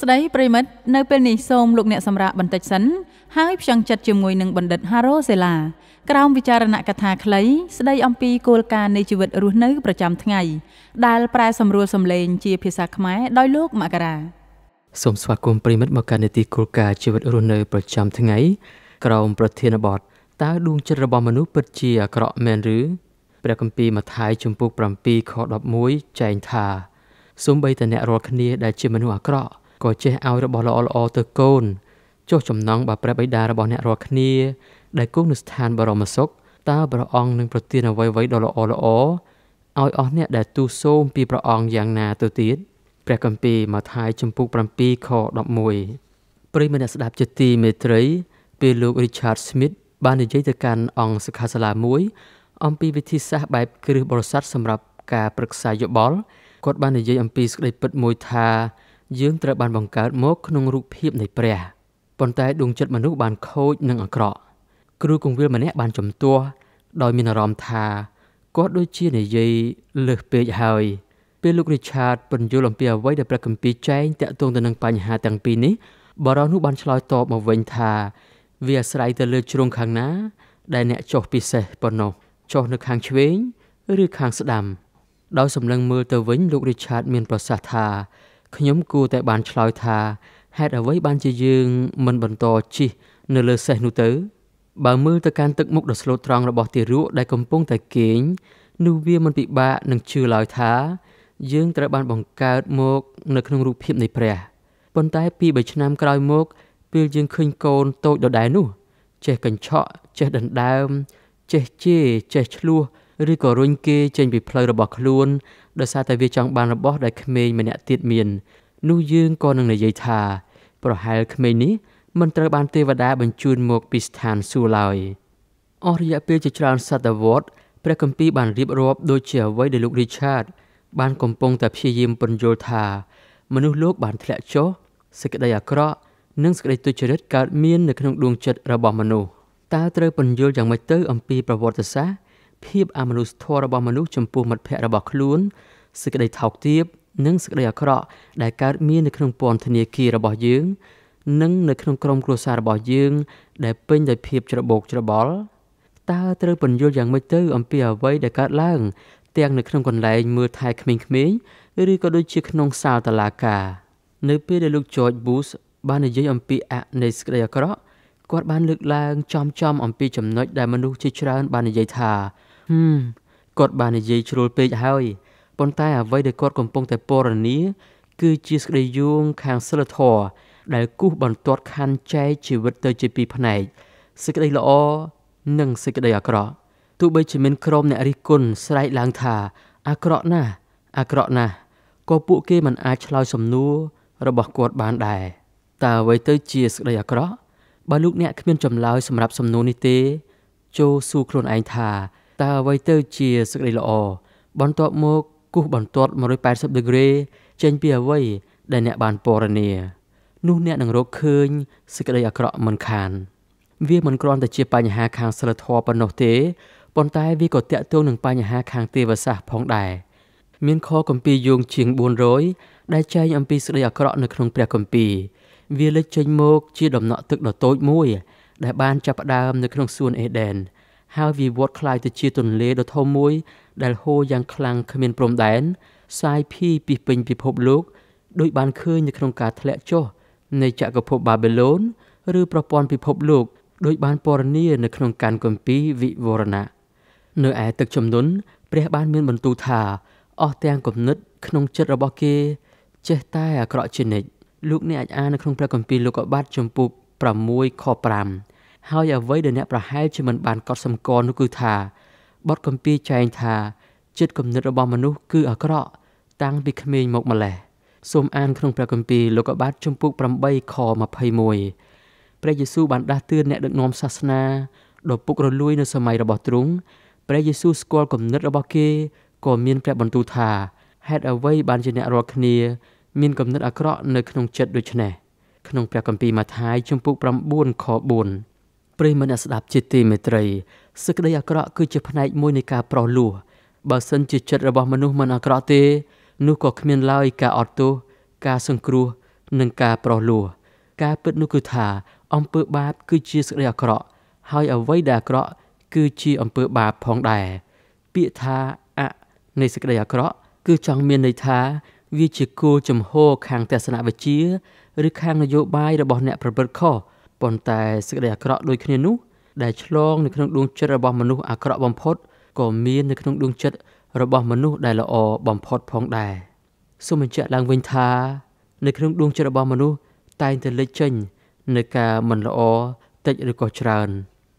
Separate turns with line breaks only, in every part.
ស្ដីប្រិមិត្តនៅពេលនេះសូមលោកអ្នកសម្រាប់បន្តិចសិនហើយផ្ចង់ចិត្តជាមួយនឹងបណ្ឌិត Haro Sela ក្រោមវិចារណកថាខ្លីស្ដីអំពីគោលការណ៍នៃជីវិតរស់នៅប្រចាំថ្ងៃដែលប្រែសម្រួលសម្លេងជាភាសាខ្មែរដោយលោកមករា
សូមស្វាគមន៍ប្រិមិត្តមកកាន់នីតិគោលការណ៍ជីវិតរស់នៅ ប្រចាំថ្ងៃក្រោមប្រធានបទតើដួងចិត្តរបស់មនុស្សពិតជាអាក្រក់មែនឬព្រះគម្ពីរម៉ាថាយជំពូក7ខ11ចែងថាសូម្បីតែអ្នករាល់គ្នាដែលជាមនុស្សអាក្រក់ក៏ចេះឲ្យរបស់ល្អល្អទៅកូនចុះចំណងបើព្រះបិតារបស់អ្នករាល់គ្នាដែលគង់នៅស្ថានបរមសុខតើព្រះអង្គនឹងប្រទានអ្វីៗដ៏ល្អល្អឲ្យអស់អ្នកដែលទូសូមពីព្រះអង្គយ៉ាងណាទៅទៀតព្រះគម្ពីរម៉ាថាយជំពូក7ខ11ប្រិយមិត្តអ្នកស្ដាប់ជាទីមេត្រីពេលលោក Richard Smith បាននិយាយទៅកាន់អង្គសិក្ខាសាលាមួយអំពីវិធីសាស្ត្របែបគ្រឹះបរិស័ទសម្រាប់ការប្រឹក្សាយោបល់គាត់បាននិយាយអំពីសេចក្តីពិតមួយថាយើងត្រូវបានបង្កើតមកក្នុងរូបភាពនៃព្រះប៉ុន្តែដួងចិត្តមនុស្សបានខូចនិងអាក្រក់ គ្រូគង្វាលម្នាក់បានជំទាស់ដោយមានអារម្មណ៍ថាគាត់ដូចជានិយាយលើសពេកហើយ ពេលលោករីឆាតពន្យល់អំពីអ្វីដែលព្រះគម្ពីរចែងតាក់ទងទៅនឹងបញ្ហាទាំងពីរនេះបារោះនោះបានឆ្លើយតបមកវិញថា វាអាស្រ័យទៅលើជ្រុងខាងណាដែលអ្នកចុះពិសេសប៉ុណ្ណោះចុះនៅខាងឆ្វេងឬខាងស្ដាំ ដោយសម្លឹងមើលទៅវិញលោករីឆាតមានប្រសាសន៍ថាខ្ញុំគួរតែបានឆ្លើយថាហេតុអ្វីបានជាយើងមិនបន្តជិះនៅលើសេះនោះទៅ បើមើលទៅកាន់ទឹកមុខដ៏ស្លូតត្រង់របស់ទារកដែលកំពុងតែគេងនោះវាមិនពិបាកនឹងជឿឡើយថា យើង ត្រូវបានបង្កើតមក នៅក្នុងរូបភាពនៃព្រះប៉ុន្តែពី3ឆ្នាំក្រោយមកពេលយើងឃើញកូនតូចដដែលនោះចេះកញ្ឆក់ចេះដណ្ដើមចេះជេរចេះឆ្លោះឬក៏រុញគេចេញពីផ្លូវរបស់ខ្លួនដោយសារតែវាចង់បានរបស់ដែលក្មេងម្នាក់ទៀតមាន នោះយើងក៏នឹងនិយាយថា ប្រហែលក្មេងនេះមិនត្រូវបានទេវតាបញ្ជូនមកពីស្ថានសួគ៌ឡើយអស់រយៈពេលជាច្រើនសតវត្សព្រះគម្ពីរបានរៀបរាប់ដូចជាអ្វីដែលលោក Richard បានកំពុងតែព្យាយាមពន្យល់ថាមនុស្សលោកបានធ្លាក់ចុះសេចក្តីអាក្រក់និងសេចក្តីទុច្ចរិតកើតមាននៅក្នុងដួងចិត្តរបស់មនុស្សតើត្រូវពន្យល់យ៉ាងម៉េចទៅអំពីប្រវត្តិសាស្ត្រភាពអមនុស្សធម៌របស់មនុស្សចំពោះមិត្តភ័ក្តិរបស់ខ្លួនសេចក្តីថោកទាប និងសេចក្តីអាក្រក់ដែលកើតមាននៅក្នុងពន្ធនាគាររបស់យើងនិងនៅក្នុងក្រុមគ្រួសាររបស់យើងដែលពេញដោយភាពច្របូកច្របល់តើត្រូវពន្យល់យ៉ាងម៉េចទៅអំពីអ្វីដែលកើតឡើង ទាំងនៅក្នុងកន្លែងមើលថែក្មេងៗឬក៏ដូចជាក្នុងសាលតុលាការនៅពេលដែលលោក George Bush បាននិយាយអំពីអនៃសេចក្តីអាក្រក់គាត់បានលើកឡើងចំចំអំពីចំណុចដែលមនុស្សជាច្រើនបាននិយាយថាហឹមគាត់បាននិយាយជ្រុលពេកហើយប៉ុន្តែអ្វីដែលគាត់កំពុងតែពណ៌នាគឺជាសក្តីយងខាងសិលធម៌ដែលគូសបន្ទាត់ខណ្ឌចែកជីវិតទៅជាពីរផ្នែកសេចក្តីល្អនិងសេចក្តីអាក្រក់ទោះបីជាមាន ក្រុមអ្នករិះគន់ស្រែកឡើងថាអាក្រក់ណាស់អាក្រក់ណាស់ក៏ពួកគេមិនអាចឆ្លើយសំណួររបស់គាត់បានដែរតើអ្វីទៅជាសេចក្តីអាក្រក់បើលោកអ្នកគ្មានចម្លើយសម្រាប់សំណួរនេះទេ ចូលសួរខ្លួនឯងថាតើអ្វីទៅជាសេចក្តីល្អបន្ទាប់មកគូសបន្ទាត់180ដឺក្រេ ចេញពីអ្វី ដែលអ្នកបានពណ៌នា នោះអ្នកនឹងរកឃើញសេចក្តីអាក្រក់មិនខានវាមិនគ្រាន់តែជាបញ្ហាខាងសិលធម៌ប៉ុណ្ណោះទេប៉ុន្តែវាក៏តាក់ទងនឹងបញ្ហាខាងទេវសាស្ត្រផងដែរមានខគម្ពីរយោងជាង400ដែលចែងអំពីសេចក្តីអាក្រក់នៅក្នុងព្រះគម្ពីរវាលេចចេញមកជាដំណក់ទឹកដ៏តូចមួយ ដែលបានចាប់ផ្ដើមនៅក្នុងសួនអេដិនហើយវាវត្តคล้ายទៅជាទន្លេដ៏ធំមួយដែលហូរយ៉ាងខ្លាំងគ្មានព្រំដែនសាយភីពីពេញពិភពលោកដោយបានឃើញនៅក្នុងការធ្លាក់ចុះនៃចក្រភពបាប៊ីឡូនឬប្រព័ន្ធពិភពលោកដោយបានពណ៌នា នៅក្នុងកានគម្ពីរវិវរណៈនៅឯទឹកជំនន់ព្រះ បាន មានបន្ទូលថាអស់ទាំងគំនិត ក្នុងចិត្តរបស់គេ ចេះតែអាក្រក់ជានិច្ចលោកអ្នកអាចអាននៅក្នុងព្រះគម្ពីរលោកុបាទចំពុក6ខ5ហើយអ្វីដែលអ្នកប្រហែលជាមិនបានកត់សម្គាល់នោះគឺថាបទកម្ពីចែងថាចិត្តគំនិតរបស់មនុស្សគឺអាក្រក់តាំងពីក្មេងមកម្ល៉េះសូមអានក្នុងព្រះគម្ពីរលោកុបាទជំពូក8ខ21ព្រះយេស៊ូវបានដាស់តឿនអ្នកដឹកនាំសាសនាដ៏ពុករលួយ នៅសម័យរបស់ទ្រង់ព្រះយេស៊ូវស្គាល់គំនិតរបស់គេក៏មានព្រះបន្ទូលថាហេតុអ្វីបានជាអ្នករាល់គ្នា មានគំនិតអាក្រក់នៅក្នុងចិត្តដូច្នេះក្នុងព្រះគម្ពីរម៉ាថាយជំពូក9ខ4ប្រិយមិត្តអ្នកស្ដាប់ជាទីមេត្រីសេចក្តីអាក្រក់គឺជាផ្នែកមួយនៃការប្រោសលួសបើសិនជាចិត្តរបស់មនុស្សមិនអាក្រក់ទេនោះក៏គ្មានឡើយការអត់ទោសការសង្គ្រោះ និងការប្រោសលួសការពិតនោះគឺថាអំពើបាប គឺជាសេចក្តីអាក្រក់ហើយអ្វីដែលអាក្រក់ គឺជាអំពើបាបផងដែរពាក្យថាអនៃសេចក្តីអាក្រក់គឺចង់មានន័យថា វាជាគោលជំហរខាងទស្សនវិជ្ជាឬខាងនយោបាយរបស់អ្នកប្រព្រឹត្តខុសប៉ុន្តែសេចក្តីអាក្រក់ដូចគ្នានោះដែលឆ្លងនៅក្នុងដួងចិត្តរបស់មនុស្សអាក្រក់បំផុតក៏មាននៅក្នុងដួងចិត្តរបស់មនុស្សដែលល្អបំផុតផងដែរសូមបញ្ជាក់ឡើងវិញថា នៅក្នុងដួងចិត្តរបស់មនុស្សតែងតែលេចចេញនៅការមិនល្អតិចឬក៏ច្រើន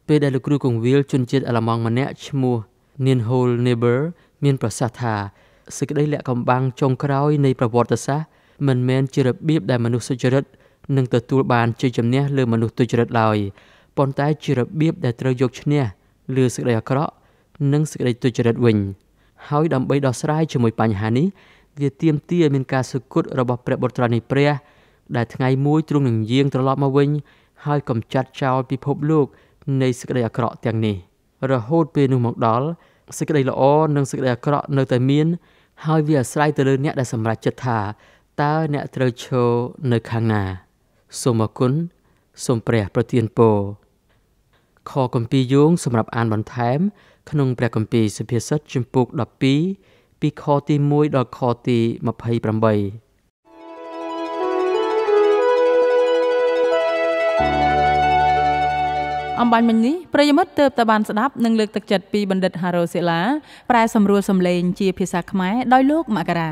ពេលដែលលោកគ្រូកងវិលជនជាតិអាល្លឺម៉ង់ម្នាក់ឈ្មោះ Ninhol Neber មាន ប្រសាសន៍ថាសេចក្តីលាក់កំបាំងចុងក្រោយនៃប្រវត្តិសាស្ត្រមិនមែនជារបៀបដែលមនុស្សសុចរិតនឹងទទួលបានជ័យជំនះ លើមនុស្សទុច្ចរិតឡើយប៉ុន្តែជារបៀបដែលត្រូវយកឈ្នះលើសេចក្តីអាក្រក់និងសេចក្តីទុច្ចរិតវិញហើយដើម្បីដោះស្រាយជាមួយបញ្ហានេះវាទាមទារមានការសុគតរបស់ព្រះបុត្រនីព្រះ ដែលថ្ងៃមួយទ្រង់នឹងយាងត្រឡប់មកវិញហើយកំចាត់ចោលពិភពលោក នៃសេចក្តីអាក្រក់ទាំងនេះរហូតពេលនោះមកដល់សេចក្តីល្អនិងសេចក្តីអាក្រក់នៅតែមាន ហើយវាអាស្រ័យទៅលើអ្នកដែលសម្រេចចិត្តថាតើអ្នកត្រូវឈរនៅខាងណាសូមអគុណសូមព្រះប្រទានពរខគម្ពីរយោងសម្រាប់អានបន្ថែមក្នុងព្រះគម្ពីរសុភាសិតជំពូក12ពីខទី1ដល់ខទី28
អំបញ្ញមិញនេះប្រិយមិត្តទៅតែបានស្ដាប់និងលើកទឹកចិត្តពីបណ្ឌិតហារ៉ូសេឡាប្រែសម្រួលសម្លេងជាភាសាខ្មែរដោយលោកមករា